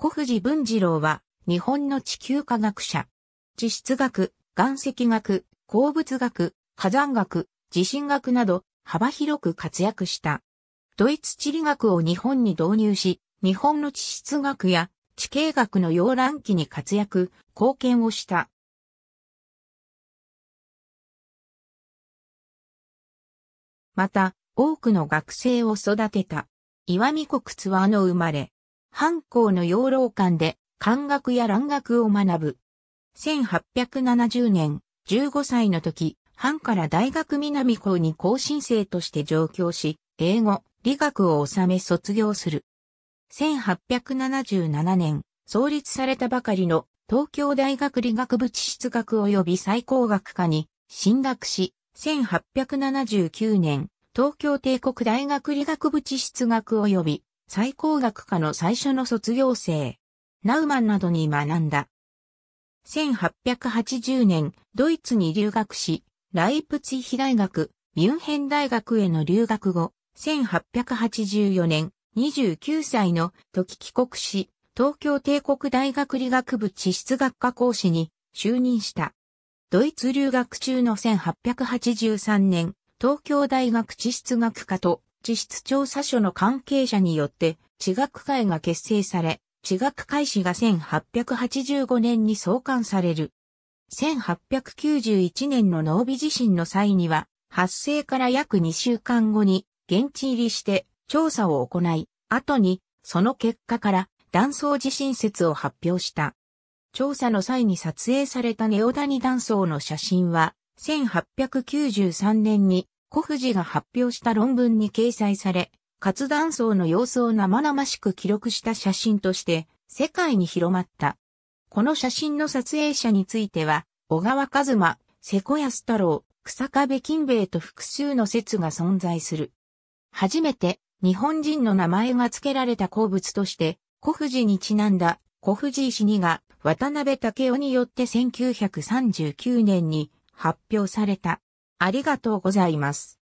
小藤文次郎は、日本の地球科学者。地質学、岩石学、鉱物学、火山学、地震学など、幅広く活躍した。ドイツ地理学を日本に導入し、日本の地質学や地形学の溶覧期に活躍、貢献をした。また、多くの学生を育てた。岩見国津和の生まれ。藩校の養老館で漢学や蘭学を学ぶ。1870年、15歳の時、藩から大学南校に後進生として上京し、英語、理学を収め卒業する。1877年、創立されたばかりの東京大学理学部地質学及び最高学科に進学し、1879年、東京帝国大学理学部地質学及び最高学科の最初の卒業生、ナウマンなどに学んだ。1880年、ドイツに留学し、ライプツィヒ大学、ミュンヘン大学への留学後、1884年、29歳の時帰国し、東京帝国大学理学部地質学科講師に就任した。ドイツ留学中の1883年、東京大学地質学科と地質調査所の関係者によって、地学会が結成され、地学会誌が1885年に創刊される。1891年の濃尾地震の際には、発生から約2週間後に現地入りして調査を行い、後にその結果から断層地震説を発表した。調査の際に撮影されたネオダニ断層の写真は、1893年に小藤が発表した論文に掲載され、活断層の様子を生々しく記録した写真として世界に広まった。この写真の撮影者については、小川和馬、瀬古康太郎、草壁金兵衛と複数の説が存在する。初めて日本人の名前が付けられた鉱物として、小藤にちなんだ小藤石にが渡辺武雄によって1939年に発表された。ありがとうございます。